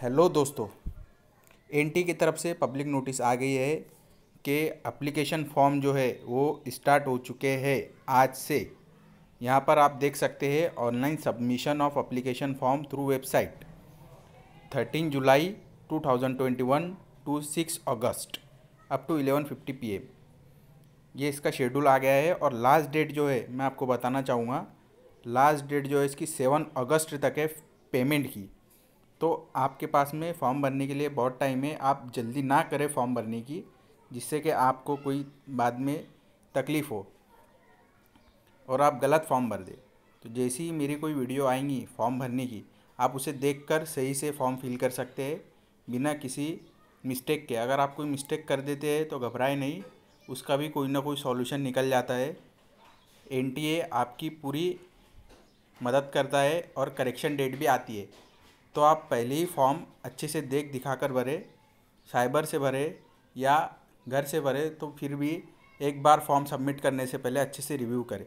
hello दोस्तों N की तरफ से पब्लिक नोटिस आ गई है कि अप्लीकेशन फॉर्म जो है वो स्टार्ट हो चुके हैं आज से यहाँ पर आप देख सकते हैं online submission of application form through website 13 जुलाई 2021 टू 6 अगस्त अप टू 11:50 पीएम ये इसका शेड्यूल आ गया है और लास्ट डेट जो है मैं आपको बताना चाहूँगा लास्ट डेट जो है इसकी सेवन अगस्त तक है पेमेंट की तो आपके पास में फॉर्म भरने के लिए बहुत टाइम है आप जल्दी ना करें फॉर्म भरने की जिससे कि आपको कोई बाद में तकलीफ़ हो और आप गलत फॉर्म भर दें तो जैसे ही मेरी कोई वीडियो आएंगी फॉर्म भरने की आप उसे देखकर सही से फॉर्म फिल कर सकते हैं बिना किसी मिस्टेक के अगर आप कोई मिस्टेक कर देते हैं तो घबराए नहीं उसका भी कोई ना कोई सॉल्यूशन निकल जाता है एन आपकी पूरी मदद करता है और करेक्शन डेट भी आती है तो आप पहले ही फॉर्म अच्छे से देख दिखा कर भरे साइबर से भरे या घर से भरे तो फिर भी एक बार फॉर्म सबमिट करने से पहले अच्छे से रिव्यू करें